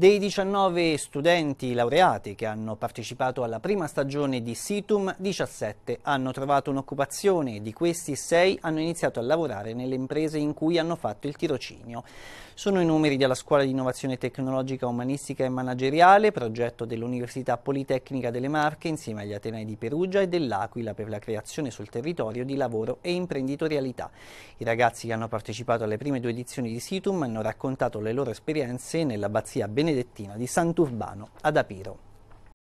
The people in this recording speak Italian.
Dei 19 studenti laureati che hanno partecipato alla prima stagione di Situm, 17 hanno trovato un'occupazione e di questi 6 hanno iniziato a lavorare nelle imprese in cui hanno fatto il tirocinio. Sono i numeri della Scuola di Innovazione Tecnologica Umanistica e Manageriale, progetto dell'Università Politecnica delle Marche insieme agli Atenei di Perugia e dell'Aquila per la creazione sul territorio di lavoro e imprenditorialità. I ragazzi che hanno partecipato alle prime due edizioni di Situm hanno raccontato le loro esperienze nell'abbazia benedettina benedettino di Sant'Urbano ad Apiro.